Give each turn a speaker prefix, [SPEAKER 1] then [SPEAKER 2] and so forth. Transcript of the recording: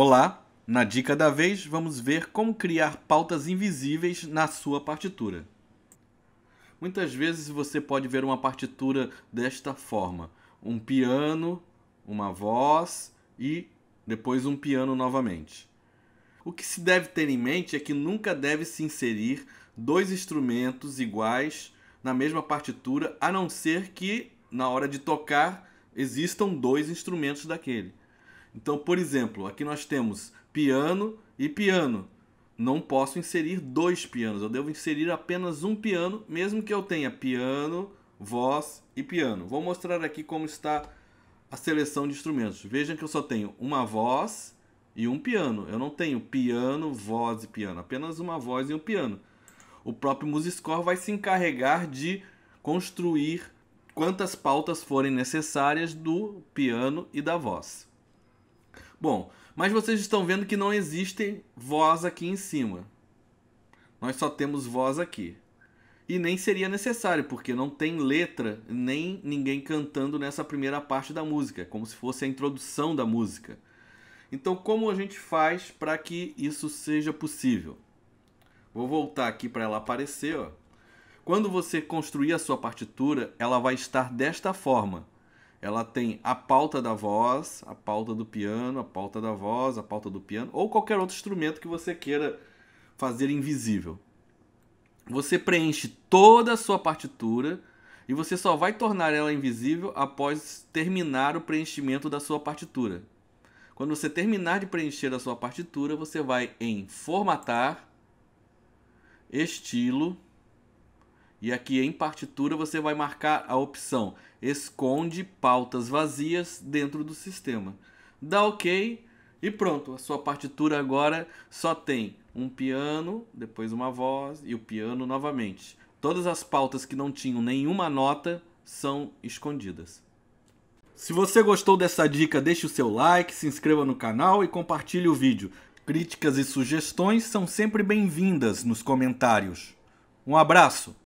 [SPEAKER 1] Olá! Na dica da vez, vamos ver como criar pautas invisíveis na sua partitura. Muitas vezes você pode ver uma partitura desta forma: um piano, uma voz e depois um piano novamente. O que se deve ter em mente é que nunca deve se inserir dois instrumentos iguais na mesma partitura, a não ser que na hora de tocar existam dois instrumentos daquele. Então, por exemplo, aqui nós temos piano e piano. Não posso inserir dois pianos, eu devo inserir apenas um piano, mesmo que eu tenha piano, voz e piano. Vou mostrar aqui como está a seleção de instrumentos. Vejam que eu só tenho uma voz e um piano. Eu não tenho piano, voz e piano, apenas uma voz e um piano. O próprio Musiscore vai se encarregar de construir quantas pautas forem necessárias do piano e da voz. Bom, mas vocês estão vendo que não existe voz aqui em cima. Nós só temos voz aqui. E nem seria necessário, porque não tem letra, nem ninguém cantando nessa primeira parte da música, como se fosse a introdução da música. Então, como a gente faz para que isso seja possível? Vou voltar aqui para ela aparecer. Ó. Quando você construir a sua partitura, ela vai estar desta forma ela tem a pauta da voz, a pauta do piano, a pauta da voz, a pauta do piano, ou qualquer outro instrumento que você queira fazer invisível. Você preenche toda a sua partitura e você só vai tornar ela invisível após terminar o preenchimento da sua partitura. Quando você terminar de preencher a sua partitura, você vai em formatar, estilo, e aqui em partitura você vai marcar a opção esconde pautas vazias dentro do sistema. Dá OK e pronto, a sua partitura agora só tem um piano, depois uma voz e o piano novamente. Todas as pautas que não tinham nenhuma nota são escondidas. Se você gostou dessa dica, deixe o seu like, se inscreva no canal e compartilhe o vídeo. Críticas e sugestões são sempre bem-vindas nos comentários. Um abraço!